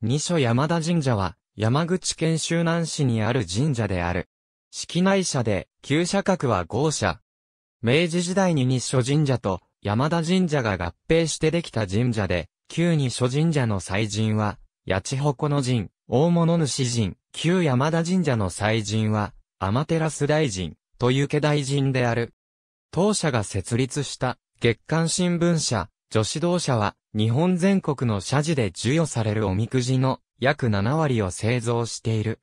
二所山田神社は、山口県周南市にある神社である。式内社で、旧社格は豪社。明治時代に二所神社と山田神社が合併してできた神社で、旧二所神社の祭神は、八千穂の神、大物主神、旧山田神社の祭神は、天照大神、という家大神である。当社が設立した、月刊新聞社、女子同社は、日本全国の社寺で授与されるおみくじの約7割を製造している。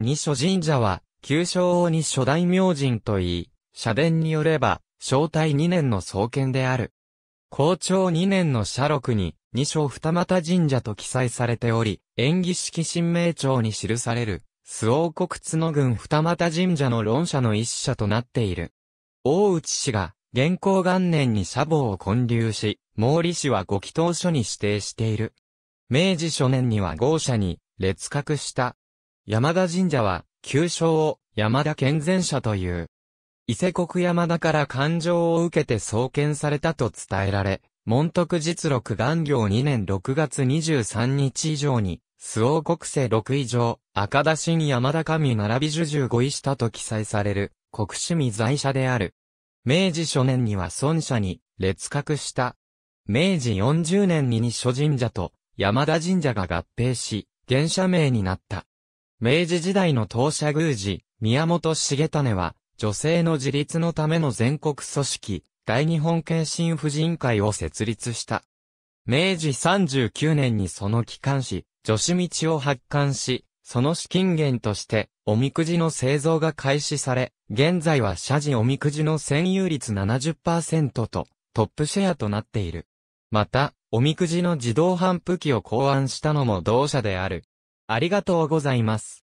二所神社は、旧称王に初代明神と言い、社殿によれば、正体二年の創建である。校長二年の社録に、二所二股神社と記載されており、演技式神明帳に記される、諏王国角郡二股神社の論者の一社となっている。大内氏が、元寇元年に砂防を建立し、毛利氏は五祈祷書に指定している。明治初年には豪社に列閣した。山田神社は、旧称を山田健全社という。伊勢国山田から感情を受けて創建されたと伝えられ、門徳実録元行2年6月23日以上に、周王国政6以上、赤田新山田神並び十十五位したと記載される、国趣味在社である。明治初年には孫社に列閣した。明治40年に西諸神社と山田神社が合併し、現社名になった。明治時代の当社宮司、宮本重種は、女性の自立のための全国組織、大日本検診婦人会を設立した。明治39年にその機関紙、女子道を発刊し、その資金源として、おみくじの製造が開始され、現在は社寺おみくじの占有率70%と、トップシェアとなっている。また、おみくじの自動販布機を考案したのも同社である。ありがとうございます。